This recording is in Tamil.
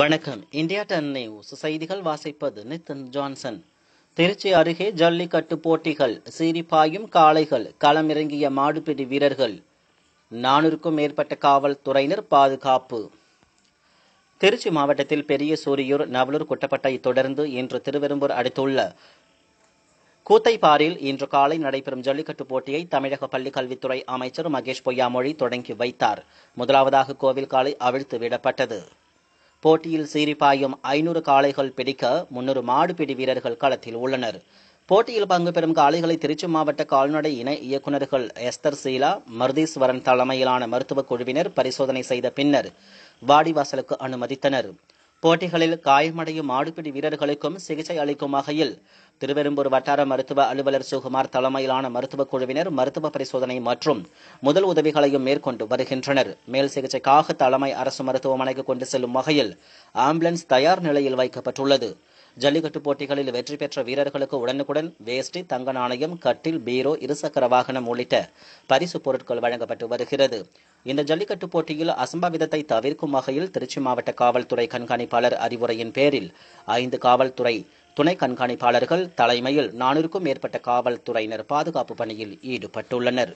வணக்கம் இந்தியா டன் நியூஸ் செய்திகள் வாசிப்பது நிதின் ஜான்சன் திருச்சி அருகே ஜல்லிக்கட்டு போட்டிகள் சீரிப்பாயும் காளைகள் களமிறங்கிய மாடுபிடி வீரர்கள் நானூறுக்கும் மேற்பட்ட காவல்துறையினர் பாதுகாப்பு திருச்சி மாவட்டத்தில் பெரிய சூரியூர் நவலூர் குட்டப்பட்டை தொடர்ந்து இன்று திருவெரும்பூர் அடுத்துள்ள கூத்தைப்பாரில் இன்று காலை நடைபெறும் ஜல்லிக்கட்டு போட்டியை தமிழக பள்ளிக்கல்வித்துறை அமைச்சர் மகேஷ் பொய்யாமொழி தொடங்கி வைத்தார் முதலாவதாக கோவில் காலை அவிழ்த்து விடப்பட்டது போட்டியில் பாயும் ஐநூறு காளைகள் பிடிக்க முன்னூறு மாடு பிடி வீரர்கள் களத்தில் உள்ளனர் போட்டியில் பங்கு பெறும் காளைகளை திருச்சி மாவட்ட கால்நடை இணை இயக்குநர்கள் எஸ்தர் சீலா மருதீஸ்வரன் தலைமையிலான மருத்துவக் குழுவினர் பரிசோதனை செய்த பின்னர் வாடிவாசலுக்கு அனுமதித்தனர் போட்டிகளில் காயமடையும் ஆடுபிடி வீரர்களுக்கும் சிகிச்சை அளிக்கும் வகையில் திருவெரும்பூர் வட்டார மருத்துவ அலுவலர் சுகுமார் தலைமையிலான மருத்துவக் குழுவினர் மருத்துவ பரிசோதனை மற்றும் முதல் உதவிகளையும் மேற்கொண்டு வருகின்றனர் மேல் சிகிச்சைக்காக தலைமை அரசு மருத்துவமனைக்கு கொண்டு செல்லும் வகையில் ஆம்புலன்ஸ் தயார் நிலையில் வைக்கப்பட்டுள்ளது ஜல்லிக்கட்டு போட்டிகளில் வெற்றி பெற்ற வீரர்களுக்கு உடனுக்குடன் வேஷ்டி தங்க நாணயம் கட்டில் பீரோ இருசக்கர வாகனம் உள்ளிட்ட பரிசு பொருட்கள் வழங்கப்பட்டு வருகிறது இந்த ஜல்லிக்கட்டு போட்டியில் அசம்பாவிதத்தை தவிர்க்கும் வகையில் திருச்சி மாவட்ட காவல்துறை கண்காணிப்பாளர் அறிவுரையின் பேரில் ஐந்து காவல்துறை துணை கண்காணிப்பாளர்கள் தலைமையில் நானூறுக்கும் மேற்பட்ட காவல்துறையினர் பாதுகாப்பு பணியில் ஈடுபட்டுள்ளனர்